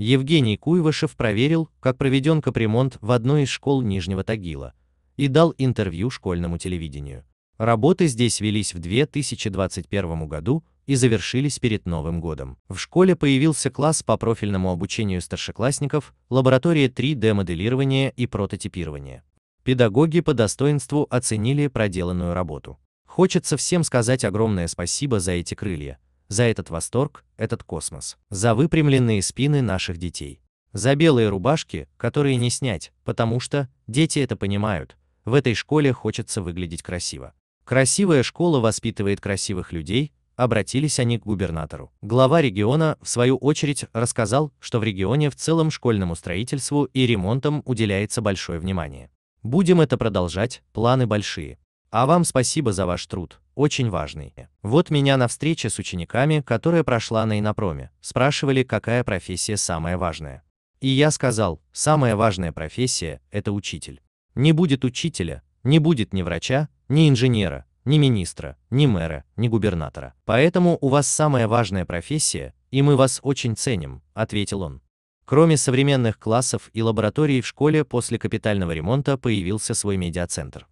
Евгений Куйвашев проверил, как проведен капремонт в одной из школ Нижнего Тагила, и дал интервью школьному телевидению. Работы здесь велись в 2021 году и завершились перед Новым годом. В школе появился класс по профильному обучению старшеклассников, лаборатория 3D-моделирования и прототипирования. Педагоги по достоинству оценили проделанную работу. Хочется всем сказать огромное спасибо за эти крылья, за этот восторг, этот космос, за выпрямленные спины наших детей, за белые рубашки, которые не снять, потому что дети это понимают. В этой школе хочется выглядеть красиво. Красивая школа воспитывает красивых людей, обратились они к губернатору. Глава региона, в свою очередь, рассказал, что в регионе в целом школьному строительству и ремонтам уделяется большое внимание. Будем это продолжать, планы большие. А вам спасибо за ваш труд, очень важный. Вот меня на встрече с учениками, которая прошла на инопроме, спрашивали, какая профессия самая важная. И я сказал, самая важная профессия – это учитель. Не будет учителя, не будет ни врача, ни инженера, ни министра, ни мэра, ни губернатора. Поэтому у вас самая важная профессия, и мы вас очень ценим, ответил он. Кроме современных классов и лабораторий в школе после капитального ремонта появился свой медиацентр.